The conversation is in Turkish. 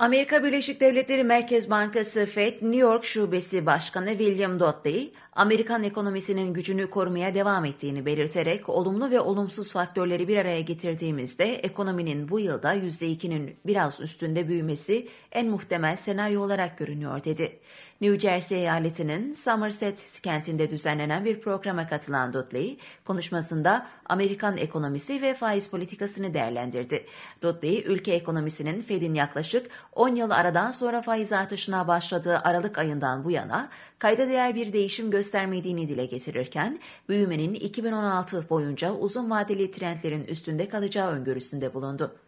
Amerika Birleşik Devletleri Merkez Bankası Fed New York Şubesi Başkanı William Dodley, Amerikan ekonomisinin gücünü korumaya devam ettiğini belirterek olumlu ve olumsuz faktörleri bir araya getirdiğimizde ekonominin bu yılda %2'nin biraz üstünde büyümesi en muhtemel senaryo olarak görünüyor dedi. New Jersey eyaletinin Somerset kentinde düzenlenen bir programa katılan Dudley, konuşmasında Amerikan ekonomisi ve faiz politikasını değerlendirdi. Dudley, ülke ekonomisinin Fed'in yaklaşık 10 yıl aradan sonra faiz artışına başladığı Aralık ayından bu yana kayda değer bir değişim göstermediğini dile getirirken büyümenin 2016 boyunca uzun vadeli trendlerin üstünde kalacağı öngörüsünde bulundu.